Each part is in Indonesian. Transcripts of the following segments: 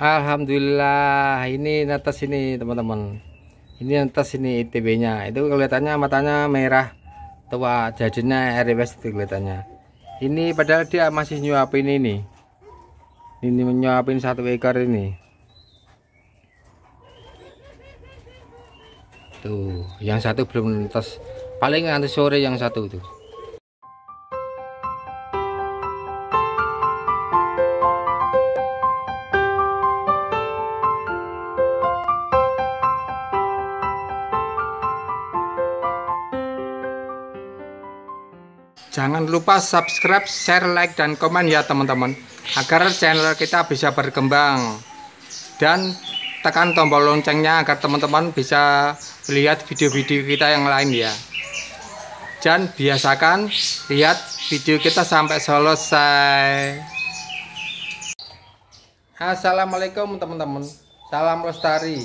Alhamdulillah ini netes ini teman-teman ini netes ini ITB nya itu kelihatannya matanya merah tua jadinya RWS itu kelihatannya ini padahal dia masih nyuapin ini ini menyuapin satu ekor ini tuh yang satu belum netes paling nanti sore yang satu tuh Jangan lupa subscribe, share, like, dan komen ya teman-teman Agar channel kita bisa berkembang Dan tekan tombol loncengnya agar teman-teman bisa lihat video-video kita yang lain ya Dan biasakan lihat video kita sampai selesai Assalamualaikum teman-teman Salam lestari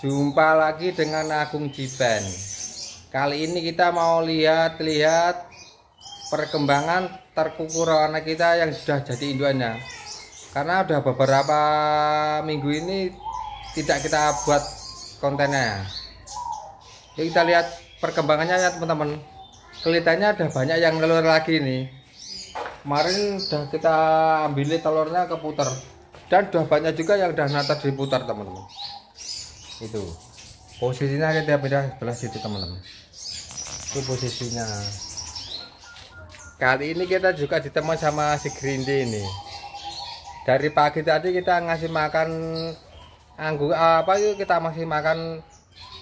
Jumpa lagi dengan Agung Jiban Kali ini kita mau lihat-lihat perkembangan terkukur anak kita yang sudah jadi induannya karena sudah beberapa minggu ini tidak kita buat kontennya ya kita lihat perkembangannya ya teman-teman kelihatannya ada banyak yang telur lagi ini. kemarin sudah kita ambil telurnya ke puter dan sudah banyak juga yang sudah nata di putar teman-teman itu posisinya kita beda sebelah situ teman-teman itu posisinya kali ini kita juga ditemui sama si Grindi ini dari pagi tadi kita ngasih makan anggur eh, apa itu kita masih makan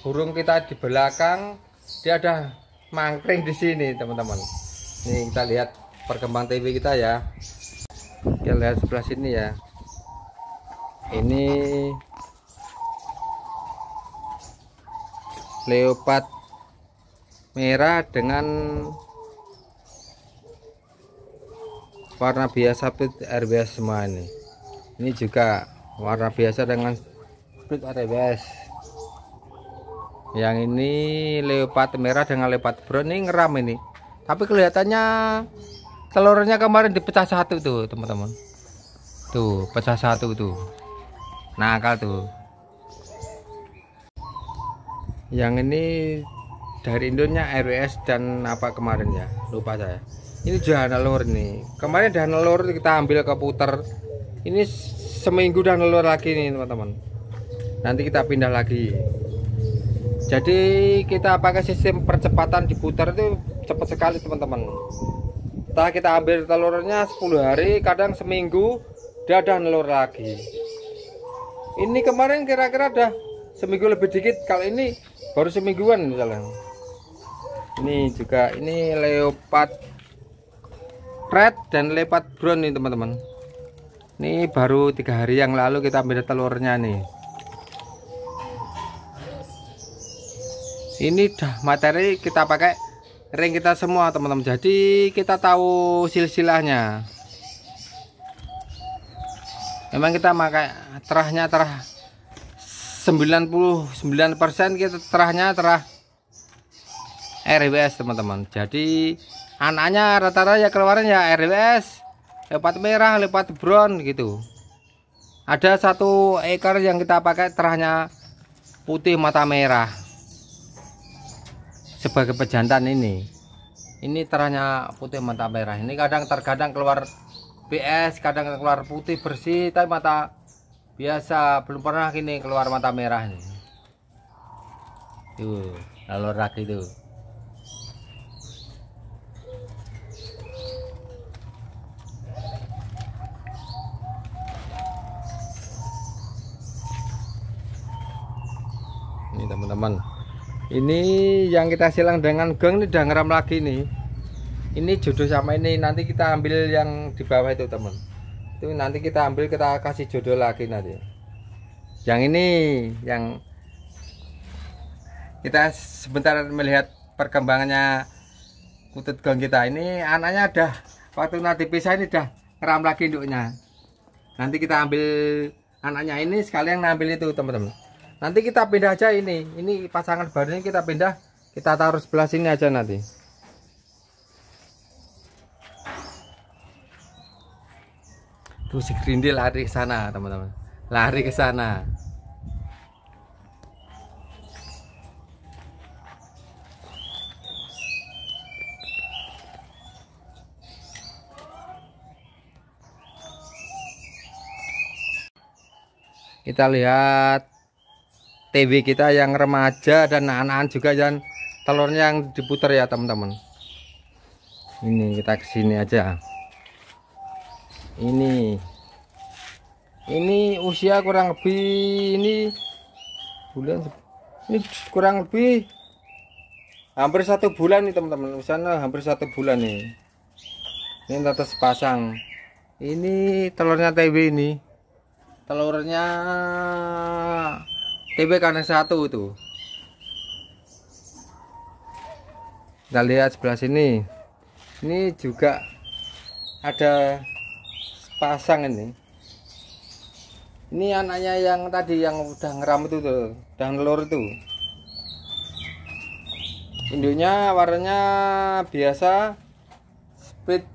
burung kita di belakang dia ada mangkring di sini teman-teman Ini kita lihat perkembang TV kita ya kita lihat sebelah sini ya ini leopard merah dengan warna biasa split RBS semua ini ini juga warna biasa dengan split RBS yang ini leopard merah dengan leopard brown ini ngeram ini tapi kelihatannya telurnya kemarin dipecah satu tuh teman-teman tuh pecah satu tuh nakal tuh yang ini dari induknya RWS dan apa kemarin ya lupa saya ini jangan lur nih kemarin dan lur kita ambil ke puter ini seminggu dan lur lagi nih teman-teman nanti kita pindah lagi jadi kita pakai sistem percepatan di puter itu cepat sekali teman-teman setelah kita ambil telurnya 10 hari kadang seminggu dia dan lagi ini kemarin kira-kira dah seminggu lebih dikit kalau ini baru semingguan misalnya ini juga ini leopard red dan lepat brown nih teman-teman ini baru tiga hari yang lalu kita ambil telurnya nih ini dah materi kita pakai ring kita semua teman-teman jadi kita tahu silsilahnya memang kita pakai terahnya terah 99% kita terahnya terah RWS teman-teman jadi anaknya rata-rata ya keluarin ya RWS lepat merah lepat brown gitu ada satu ekor yang kita pakai terahnya putih mata merah sebagai pejantan ini ini terahnya putih mata merah ini kadang terkadang keluar PS, kadang keluar putih bersih tapi mata biasa belum pernah gini keluar mata merah ini. tuh lalu rak itu teman-teman ini yang kita silang dengan geng ini udah ngeram lagi nih ini jodoh sama ini nanti kita ambil yang di bawah itu teman itu nanti kita ambil kita kasih jodoh lagi nanti yang ini yang kita sebentar melihat perkembangannya kutut geng kita ini anaknya udah waktu nanti pisah ini udah ngeram lagi induknya nanti kita ambil anaknya ini sekalian ngambil itu teman-teman nanti kita pindah aja ini ini pasangan barunya kita pindah kita taruh sebelah sini aja nanti tuh si lari ke sana teman-teman lari ke sana kita lihat TV kita yang remaja dan anak-anak juga dan telurnya yang diputar ya teman-teman ini kita kesini aja ini ini usia kurang lebih ini bulan ini kurang lebih hampir satu bulan nih teman-teman usianya hampir satu bulan nih ini tata sepasang ini telurnya TV ini telurnya TB karena satu itu kita lihat sebelah sini ini juga ada pasang ini ini anaknya yang tadi yang udah ngeram itu tuh udah nelur itu induknya warnanya biasa split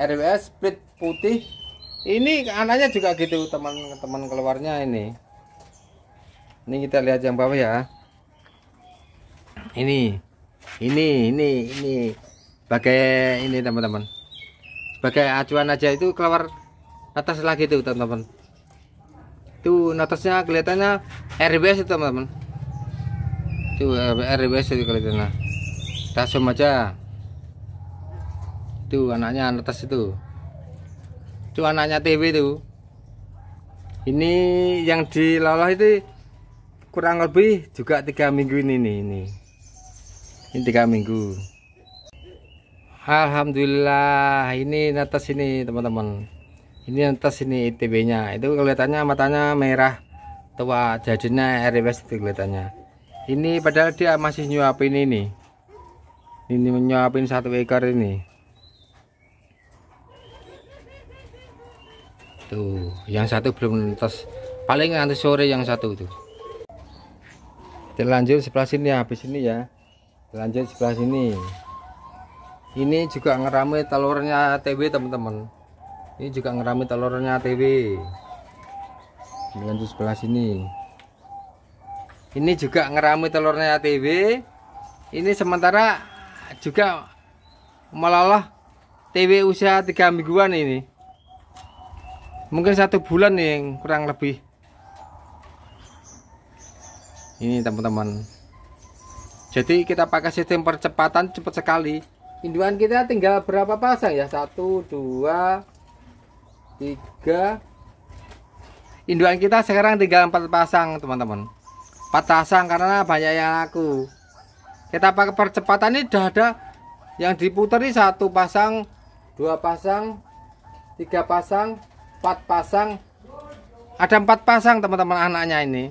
RWS split putih ini anaknya juga gitu teman-teman keluarnya ini ini kita lihat yang bawah ya ini ini ini ini sebagai ini teman-teman sebagai acuan aja itu keluar atas lagi tuh teman-teman tuh atasnya kelihatannya RBS itu teman-teman tuh RBS itu kelihatannya kita zoom aja tuh anaknya atas itu tuh anaknya TV itu. ini yang di itu kurang lebih juga tiga minggu ini nih ini ini tiga minggu Alhamdulillah ini netes ini teman-teman ini netes ini ITB nya itu kelihatannya matanya merah tua jadinya RWS itu kelihatannya ini padahal dia masih nyuapin ini ini menyuapin satu ekor ini tuh yang satu belum netes paling nanti sore yang satu tuh Terlanjur sebelah sini habis ini ya lanjut sebelah sini ini juga ngerame telurnya TB teman-teman ini juga ngerame telurnya TB lanjut sebelah sini ini juga ngerame telurnya TB ini sementara juga melalah TB usia 3 mingguan ini mungkin satu bulan nih kurang lebih ini teman-teman jadi kita pakai sistem percepatan cepat sekali induan kita tinggal berapa pasang ya satu dua tiga induan kita sekarang tinggal empat pasang teman-teman empat pasang karena banyak yang aku kita pakai percepatan ini udah ada yang diputari satu pasang dua pasang tiga pasang empat pasang ada empat pasang teman-teman anaknya ini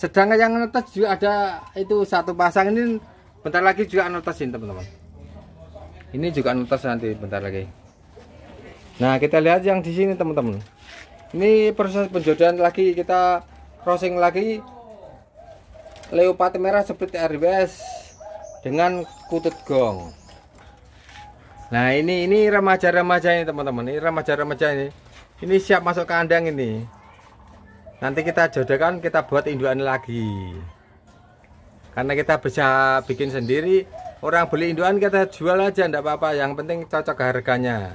sedangkan yang netes juga ada itu satu pasang ini bentar lagi juga netesin teman-teman ini juga netes nanti bentar lagi nah kita lihat yang di sini teman-teman ini proses penjodohan lagi kita crossing lagi leopard merah seperti RBS dengan kutut gong nah ini ini remaja-remaja ini teman-teman ini remaja-remaja ini ini siap masuk kandang ini nanti kita jodohkan kita buat induan lagi karena kita bisa bikin sendiri orang beli induan kita jual aja enggak apa-apa yang penting cocok harganya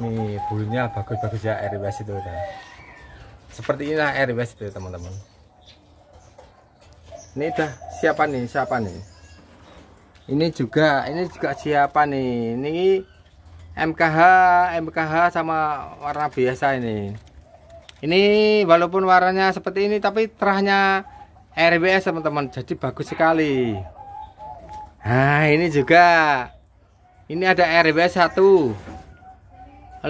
nih bulunya bagus-bagus ya airways itu udah seperti inilah airways itu teman-teman ini udah siapa nih siapa nih ini juga ini juga siapa nih ini MKH MKH sama warna biasa ini ini walaupun warnanya seperti ini tapi terahnya RBS teman-teman jadi bagus sekali nah ini juga ini ada RBS 1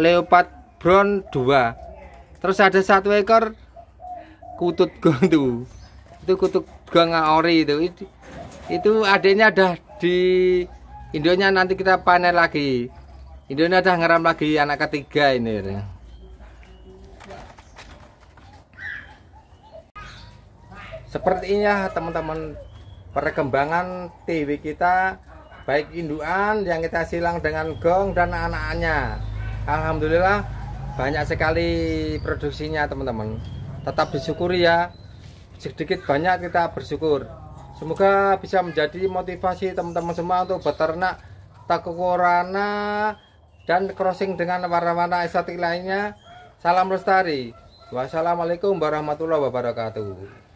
Leopard Brown 2 terus ada satu ekor kutut gong itu itu kutut gong ori itu itu, itu adiknya ada di indonya nanti kita panen lagi indonya ada ngeram lagi anak ketiga ini sepertinya teman-teman perkembangan TV kita baik induan yang kita silang dengan gong dan anak-anaknya Alhamdulillah banyak sekali produksinya teman-teman tetap disyukuri ya sedikit banyak kita bersyukur semoga bisa menjadi motivasi teman-teman semua untuk beternak takukurana dan crossing dengan warna-warna estetik lainnya salam lestari wassalamualaikum warahmatullahi wabarakatuh